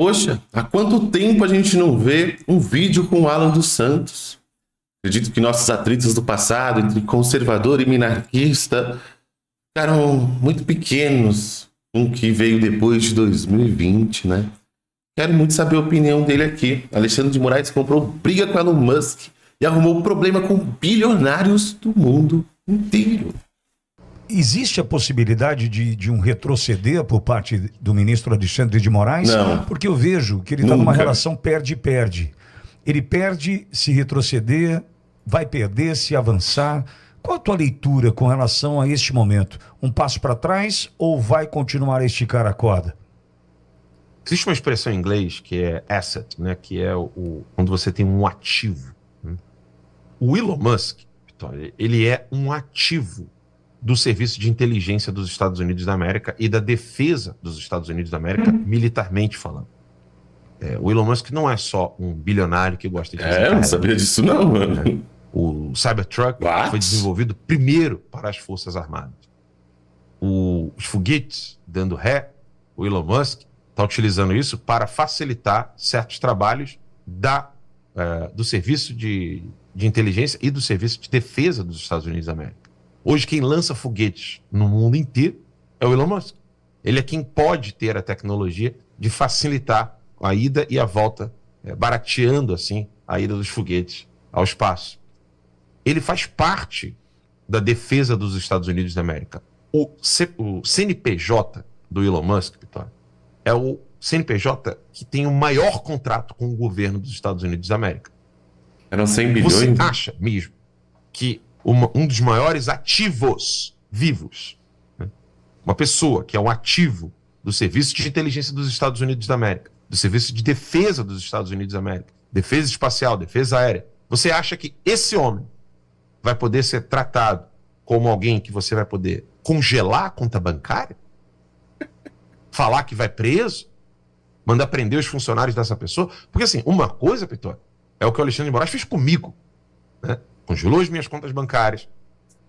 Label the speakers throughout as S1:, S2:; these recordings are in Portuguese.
S1: Poxa, há quanto tempo a gente não vê um vídeo com o Alan dos Santos? Acredito que nossos atritos do passado, entre conservador e minarquista, ficaram muito pequenos com o que veio depois de 2020, né? Quero muito saber a opinião dele aqui. Alexandre de Moraes comprou briga com Elon Musk e arrumou problema com bilionários do mundo inteiro.
S2: Existe a possibilidade de, de um retroceder por parte do ministro Alexandre de Moraes? Não. Porque eu vejo que ele está numa relação perde-perde. Ele perde se retroceder, vai perder se avançar. Qual a tua leitura com relação a este momento? Um passo para trás ou vai continuar a esticar a corda?
S3: Existe uma expressão em inglês que é asset, né? que é o, quando você tem um ativo. Né? O Elon Musk, Vitória, ele é um ativo do Serviço de Inteligência dos Estados Unidos da América e da defesa dos Estados Unidos da América, uhum. militarmente falando. É, o Elon Musk não é só um bilionário que gosta de. É, eu não sabia disso, não, mano. É. O Cybertruck What? foi desenvolvido primeiro para as Forças Armadas. O, os foguetes dando ré, o Elon Musk está utilizando isso para facilitar certos trabalhos da, é, do Serviço de, de Inteligência e do Serviço de Defesa dos Estados Unidos da América. Hoje, quem lança foguetes no mundo inteiro é o Elon Musk. Ele é quem pode ter a tecnologia de facilitar a ida e a volta, é, barateando assim a ida dos foguetes ao espaço. Ele faz parte da defesa dos Estados Unidos da América. O, C, o CNPJ do Elon Musk, Vitória, é o CNPJ que tem o maior contrato com o governo dos Estados Unidos da América. Eram 100 bilhões? Você né? acha mesmo que uma, um dos maiores ativos vivos. Né? Uma pessoa que é um ativo do Serviço de Inteligência dos Estados Unidos da América, do Serviço de Defesa dos Estados Unidos da América, defesa espacial, defesa aérea. Você acha que esse homem vai poder ser tratado como alguém que você vai poder congelar a conta bancária? Falar que vai preso? Mandar prender os funcionários dessa pessoa? Porque, assim, uma coisa, Pitório, é o que o Alexandre de Moraes fez comigo. Né? congelou as minhas contas bancárias,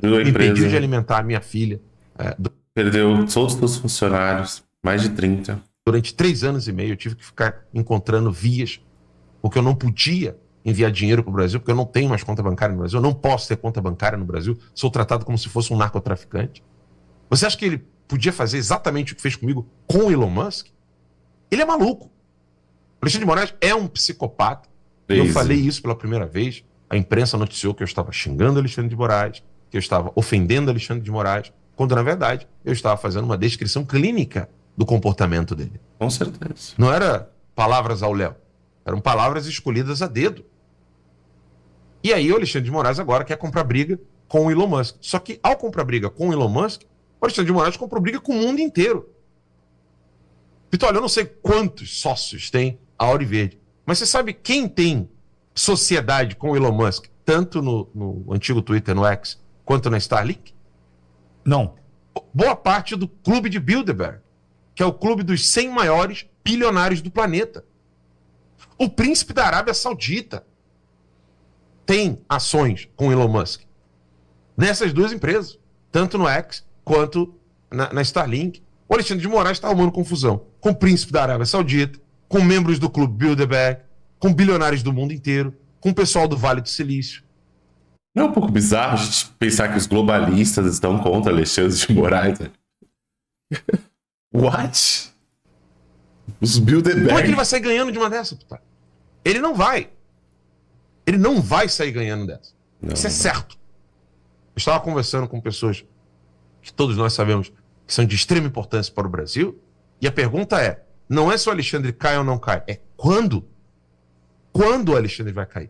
S1: impediu de
S3: alimentar minha filha.
S1: É, Perdeu todos os funcionários, mais de 30.
S3: Durante três anos e meio eu tive que ficar encontrando vias, porque eu não podia enviar dinheiro para o Brasil, porque eu não tenho mais conta bancária no Brasil, eu não posso ter conta bancária no Brasil, sou tratado como se fosse um narcotraficante. Você acha que ele podia fazer exatamente o que fez comigo com o Elon Musk? Ele é maluco. O Alexandre de Moraes é um psicopata. Crazy. Eu falei isso pela primeira vez a imprensa noticiou que eu estava xingando Alexandre de Moraes, que eu estava ofendendo Alexandre de Moraes, quando na verdade eu estava fazendo uma descrição clínica do comportamento dele. Com certeza. Não era palavras ao léu, eram palavras escolhidas a dedo. E aí o Alexandre de Moraes agora quer comprar briga com o Elon Musk. Só que ao comprar briga com o Elon Musk, o Alexandre de Moraes comprou briga com o mundo inteiro. Vitória, eu não sei quantos sócios tem a Auri Verde, mas você sabe quem tem sociedade com o Elon Musk, tanto no, no antigo Twitter, no X, quanto na Starlink? Não. Boa parte do clube de Bilderberg, que é o clube dos 100 maiores bilionários do planeta. O príncipe da Arábia Saudita tem ações com Elon Musk nessas duas empresas, tanto no X quanto na, na Starlink. O Alexandre de Moraes está arrumando confusão com o príncipe da Arábia Saudita, com membros do clube Bilderberg, com bilionários do mundo inteiro, com o pessoal do Vale do Silício. Não é um pouco
S1: bizarro a gente pensar que os globalistas estão contra Alexandre de
S3: Moraes? Né? What? Os Bilderberg. Como é que ele vai sair ganhando de uma dessa, puta? Ele não vai. Ele não vai sair ganhando dessa. Não, Isso é não. certo. Eu estava conversando com pessoas que todos nós sabemos que são de extrema importância para o Brasil. E a pergunta é: não é se o Alexandre cai ou não cai, é quando? quando o Alexandre vai cair.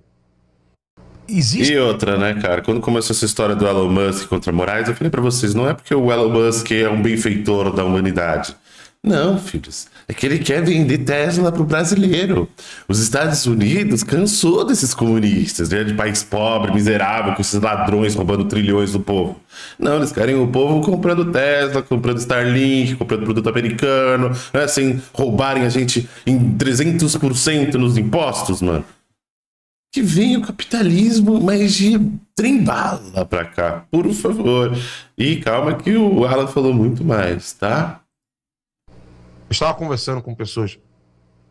S1: Existe... E outra, né, cara? Quando começou essa história do Elon Musk contra Moraes, eu falei para vocês, não é porque o Elon Musk é um benfeitor da humanidade. Não, filhos. É que ele quer vender Tesla para o brasileiro. Os Estados Unidos cansou desses comunistas, né? de país pobre, miserável, com esses ladrões roubando trilhões do povo. Não, eles querem o povo comprando Tesla, comprando Starlink, comprando produto americano, né, sem roubarem a gente em 300% nos impostos, mano. Que vem o capitalismo, mas de trembala para cá, por favor. E calma que o
S3: Alan falou muito mais, tá? estava conversando com pessoas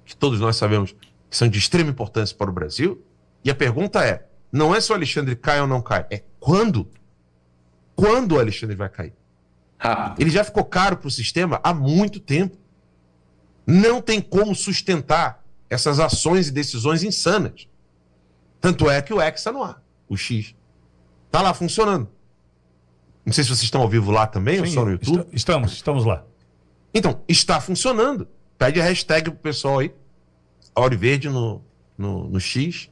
S3: que todos nós sabemos que são de extrema importância para o Brasil, e a pergunta é: não é se o Alexandre cai ou não cai, é quando? Quando o Alexandre vai cair? Rápido. Ele já ficou caro para o sistema há muito tempo. Não tem como sustentar essas ações e decisões insanas. Tanto é que o X está há o X. Está lá funcionando. Não sei se vocês estão ao vivo lá também Sim, ou só no YouTube. Estamos, estamos lá. Então, está funcionando. Pede a hashtag pro pessoal aí. Auri Verde no, no, no X,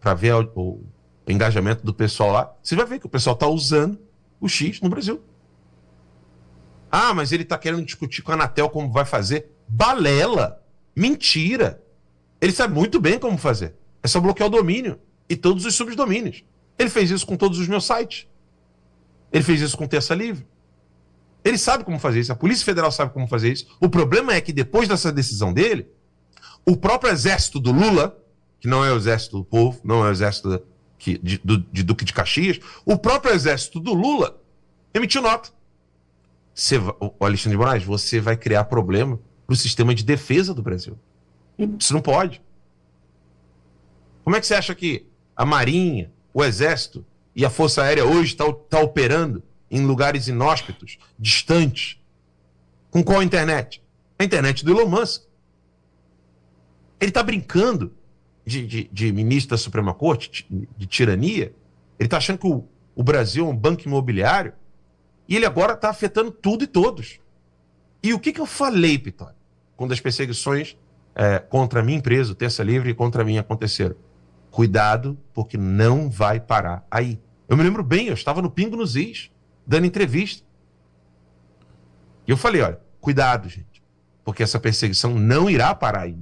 S3: para ver o, o, engajamento do pessoal lá. Você vai ver que o pessoal está usando o X no Brasil. Ah, mas ele está querendo discutir com a Anatel como vai fazer. Balela! Mentira! Ele sabe muito bem como fazer. É só bloquear o domínio e todos os subdomínios. Ele fez isso com todos os meus sites. Ele fez isso com Terça Livre. Ele sabe como fazer isso, a Polícia Federal sabe como fazer isso. O problema é que depois dessa decisão dele, o próprio exército do Lula, que não é o exército do povo, não é o exército de, de, do, de Duque de Caxias, o próprio exército do Lula emitiu nota. Você, Alexandre de Moraes, você vai criar problema para o sistema de defesa do Brasil. Isso não pode. Como é que você acha que a Marinha, o Exército e a Força Aérea hoje estão tá, tá operando em lugares inóspitos, distantes. Com qual internet? A internet do Elon Musk. Ele está brincando de, de, de, ministro da Suprema Corte, de, de tirania. Ele está achando que o, o Brasil é um banco imobiliário. E ele agora está afetando tudo e todos. E o que, que eu falei, Pitório, quando as perseguições é, contra a minha empresa, o Terça Livre, contra mim aconteceram? Cuidado, porque não vai parar aí. Eu me lembro bem, eu estava no Pingo nos Is dando entrevista. E eu falei: olha, cuidado, gente, porque essa perseguição não irá parar aí.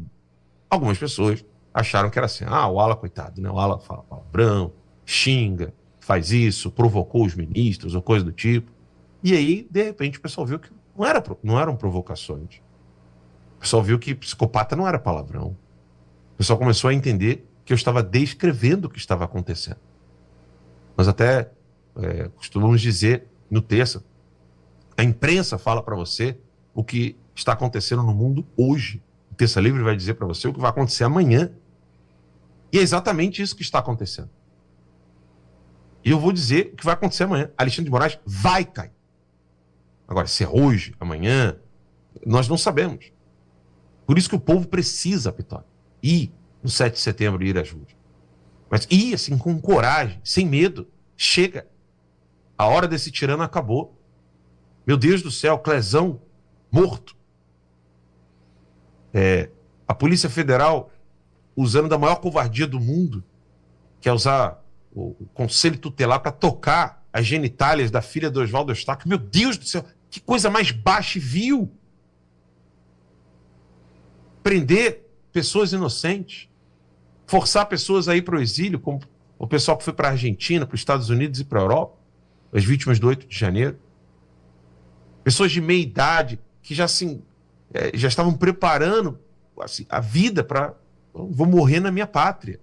S3: Algumas pessoas acharam que era assim: ah, o Ala, coitado, né? O Ala fala palavrão, xinga, faz isso, provocou os ministros ou coisa do tipo. E aí, de repente, o pessoal viu que não, era, não eram provocações. O pessoal viu que psicopata não era palavrão. O pessoal começou a entender que eu estava descrevendo o que estava acontecendo. Nós até é, costumamos dizer no terça. A imprensa fala para você o que está acontecendo no mundo hoje. O Terça Livre vai dizer para você o que vai acontecer amanhã. E é exatamente isso que está acontecendo. E eu vou dizer o que vai acontecer amanhã. Alexandre de Moraes vai cair. Agora, se é hoje, amanhã, nós não sabemos. Por isso que o povo precisa, Vitória, ir no 7 de setembro ir às ruas. Mas ir assim, com coragem, sem medo. Chega. A hora desse tirano acabou. Meu Deus do céu, Clezão morto. É, a Polícia Federal usando da maior covardia do mundo, que é usar o, o Conselho Tutelar para tocar as genitálias da filha do Oswaldo Eustáquio. Meu Deus do céu, que coisa mais baixa e vil! Prender pessoas inocentes, forçar pessoas a ir para o exílio, como o pessoal que foi para a Argentina, para os Estados Unidos e para a Europa as vítimas do 8 de janeiro. Pessoas de meia idade que já, assim, é, já estavam preparando assim, a vida para. Vou morrer na minha pátria.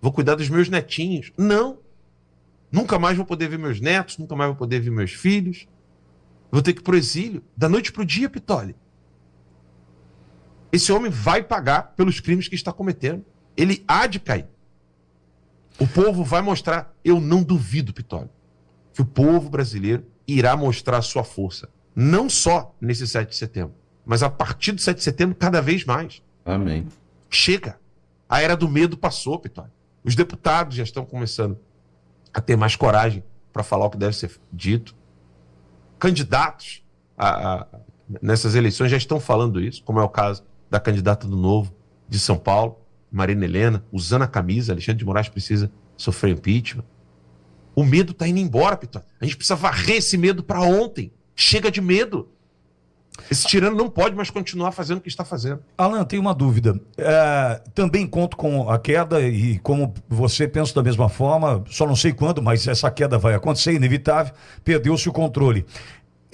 S3: Vou cuidar dos meus netinhos. Não. Nunca mais vou poder ver meus netos, nunca mais vou poder ver meus filhos. Vou ter que ir para o exílio. Da noite para o dia, Pitoli. Esse homem vai pagar pelos crimes que está cometendo. Ele há de cair. O povo vai mostrar. Eu não duvido, Pitoli que o povo brasileiro irá mostrar sua força, não só nesse 7 de setembro, mas a partir do 7 de setembro cada vez mais. Amém. Chega. A era do medo passou, Pitório. Os deputados já estão começando a ter mais coragem para falar o que deve ser dito. Candidatos a, a, nessas eleições já estão falando isso, como é o caso da candidata do Novo de São Paulo, Marina Helena, usando a camisa. Alexandre de Moraes precisa sofrer impeachment. O medo está indo embora, Pitão. A gente precisa varrer esse medo para ontem. Chega de medo. Esse tirano não pode mais continuar fazendo o que está fazendo. Alan,
S2: tenho uma dúvida. É, também conto com a queda e como você pensa da mesma forma, só não sei quando, mas essa queda vai acontecer, inevitável, perdeu-se o controle.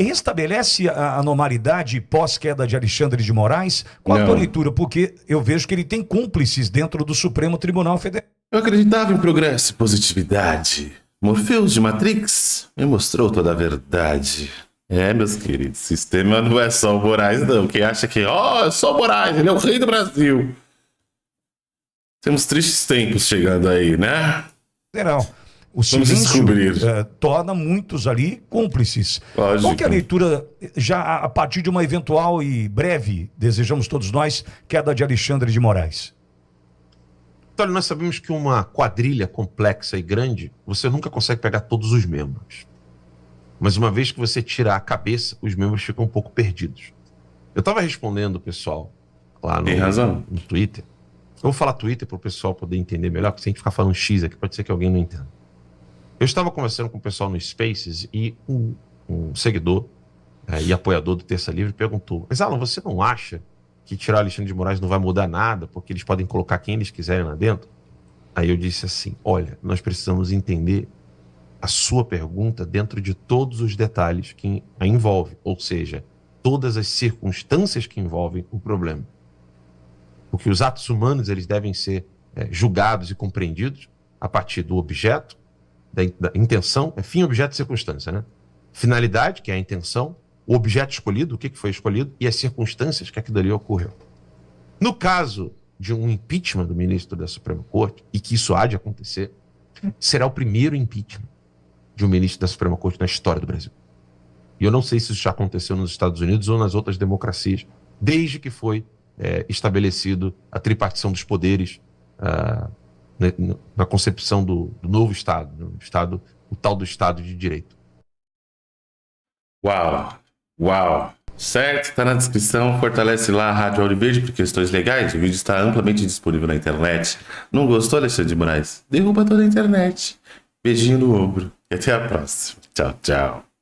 S2: Restabelece a anormalidade pós-queda de Alexandre de Moraes? Qual não. a tua leitura? Porque eu vejo que ele tem cúmplices dentro do Supremo Tribunal Federal. Eu acreditava em
S1: progresso e positividade. Morpheus de Matrix me mostrou toda a verdade. É, meus queridos, sistema não é só o Moraes, não. Quem acha que, ó, oh, é só o Moraes, ele é o rei do Brasil. Temos tristes tempos chegando aí, né?
S2: Serão. O Vamos descobrir eh, torna muitos ali cúmplices. Lógico. Qual que é a leitura, já a partir de uma eventual e breve, desejamos todos nós, queda de Alexandre de Moraes?
S3: Então, nós sabemos que uma quadrilha complexa e grande, você nunca consegue pegar todos os membros. Mas uma vez que você tira a cabeça, os membros ficam um pouco perdidos. Eu estava respondendo o pessoal lá no, no, Twitter. Eu vou falar Twitter para o pessoal poder entender melhor, porque se a gente ficar falando X aqui, pode ser que alguém não entenda. Eu estava conversando com o pessoal no Spaces e um, um seguidor é, e apoiador do Terça Livre perguntou: Mas Alan, você não acha que tirar Alexandre de Moraes não vai mudar nada, porque eles podem colocar quem eles quiserem lá dentro. Aí eu disse assim: olha, nós precisamos entender a sua pergunta dentro de todos os detalhes que a envolve, ou seja, todas as circunstâncias que envolvem o problema. Porque os atos humanos eles devem ser é, julgados e compreendidos a partir do objeto, da, da intenção, é fim, objeto e circunstância, né? Finalidade, que é a intenção, o objeto escolhido, o que foi escolhido e as circunstâncias que aquilo ali ocorreu. No caso de um impeachment do ministro da Suprema Corte, e que isso há de acontecer, será o primeiro impeachment de um ministro da Suprema Corte na história do Brasil. E eu não sei se isso já aconteceu nos Estados Unidos ou nas outras democracias, desde que foi é, estabelecido a tripartição dos poderes ah, na, né, na, concepção do, do novo Estado, do né, Estado, o tal do Estado de Direito.
S1: Uau! Uau! Certo, está na descrição, fortalece lá a Rádio Auriverde por questões legais. O vídeo está amplamente disponível na internet. Não gostou, Alexandre de Moraes? Derruba toda a internet. Beijinho no ombro. E até a próxima. Tchau, tchau.